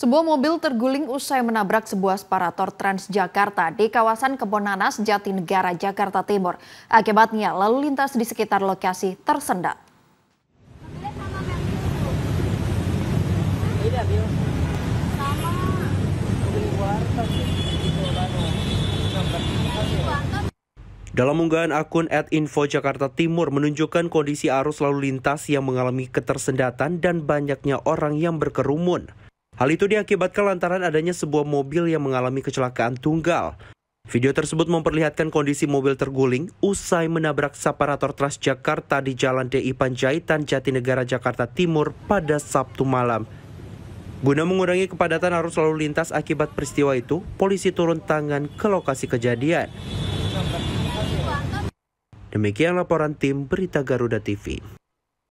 Sebuah mobil terguling usai menabrak sebuah separator Transjakarta di kawasan Kebonanas, Jatinegara, Jakarta Timur. Akibatnya, lalu lintas di sekitar lokasi tersendat. Dalam unggahan akun at Info Jakarta Timur menunjukkan kondisi arus lalu lintas yang mengalami ketersendatan dan banyaknya orang yang berkerumun. Hal itu diakibatkan lantaran adanya sebuah mobil yang mengalami kecelakaan tunggal. Video tersebut memperlihatkan kondisi mobil terguling usai menabrak separator Jakarta di Jalan DI Panjaitan Jatinegara Jakarta Timur pada Sabtu malam. Guna mengurangi kepadatan arus lalu lintas akibat peristiwa itu, polisi turun tangan ke lokasi kejadian. Demikian laporan tim Berita Garuda TV.